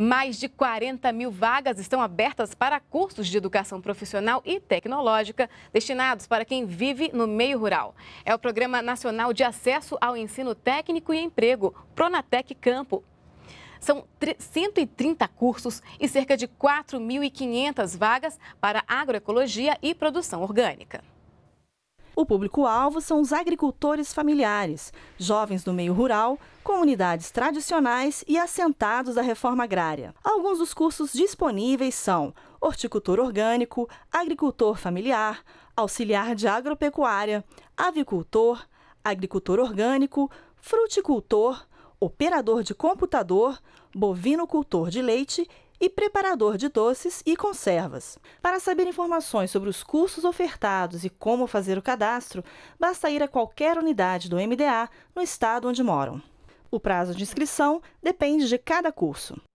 Mais de 40 mil vagas estão abertas para cursos de educação profissional e tecnológica destinados para quem vive no meio rural. É o Programa Nacional de Acesso ao Ensino Técnico e Emprego, Pronatec Campo. São 130 cursos e cerca de 4.500 vagas para agroecologia e produção orgânica. O público-alvo são os agricultores familiares, jovens do meio rural, comunidades tradicionais e assentados da reforma agrária. Alguns dos cursos disponíveis são horticultor orgânico, agricultor familiar, auxiliar de agropecuária, avicultor, agricultor orgânico, fruticultor, operador de computador, bovinocultor de leite e preparador de doces e conservas. Para saber informações sobre os cursos ofertados e como fazer o cadastro, basta ir a qualquer unidade do MDA no estado onde moram. O prazo de inscrição depende de cada curso.